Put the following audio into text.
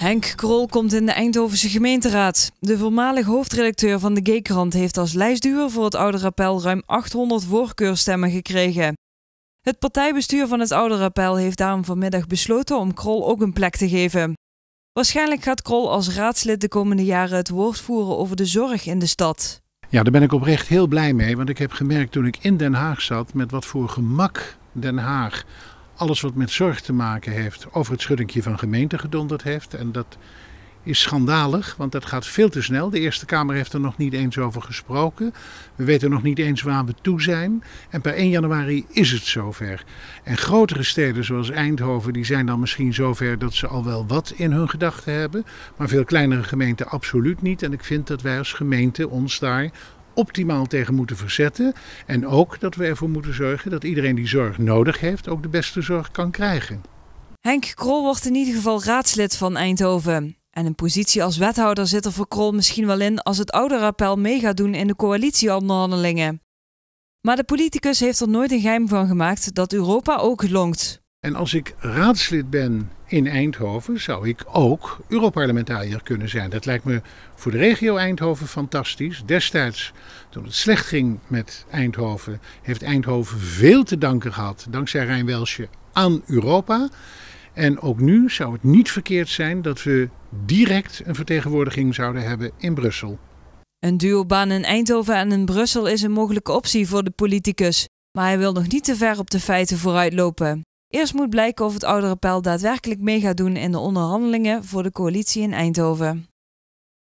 Henk Krol komt in de Eindhovense gemeenteraad. De voormalig hoofdredacteur van de Gekrant heeft als lijstduur voor het Oude Rappel ruim 800 voorkeurstemmen gekregen. Het partijbestuur van het Oude Rappel heeft daarom vanmiddag besloten om Krol ook een plek te geven. Waarschijnlijk gaat Krol als raadslid de komende jaren het woord voeren over de zorg in de stad. Ja, daar ben ik oprecht heel blij mee, want ik heb gemerkt toen ik in Den Haag zat met wat voor gemak Den Haag alles wat met zorg te maken heeft over het schuddingje van gemeenten gedonderd heeft. En dat is schandalig, want dat gaat veel te snel. De Eerste Kamer heeft er nog niet eens over gesproken. We weten nog niet eens waar we toe zijn. En per 1 januari is het zover. En grotere steden zoals Eindhoven, die zijn dan misschien zover dat ze al wel wat in hun gedachten hebben. Maar veel kleinere gemeenten absoluut niet. En ik vind dat wij als gemeente ons daar optimaal tegen moeten verzetten. En ook dat we ervoor moeten zorgen dat iedereen die zorg nodig heeft ook de beste zorg kan krijgen. Henk Krol wordt in ieder geval raadslid van Eindhoven. En een positie als wethouder zit er voor Krol misschien wel in als het ouderappel mee gaat doen in de coalitieonderhandelingen. Maar de politicus heeft er nooit een geheim van gemaakt dat Europa ook longt. En als ik raadslid ben in Eindhoven zou ik ook Europarlementariër kunnen zijn. Dat lijkt me voor de regio Eindhoven fantastisch. Destijds, toen het slecht ging met Eindhoven, heeft Eindhoven veel te danken gehad, dankzij Rijn Welsje, aan Europa. En ook nu zou het niet verkeerd zijn dat we direct een vertegenwoordiging zouden hebben in Brussel. Een duobaan in Eindhoven en in Brussel is een mogelijke optie voor de politicus. Maar hij wil nog niet te ver op de feiten vooruitlopen. Eerst moet blijken of het oudere peil daadwerkelijk mee gaat doen in de onderhandelingen voor de coalitie in Eindhoven.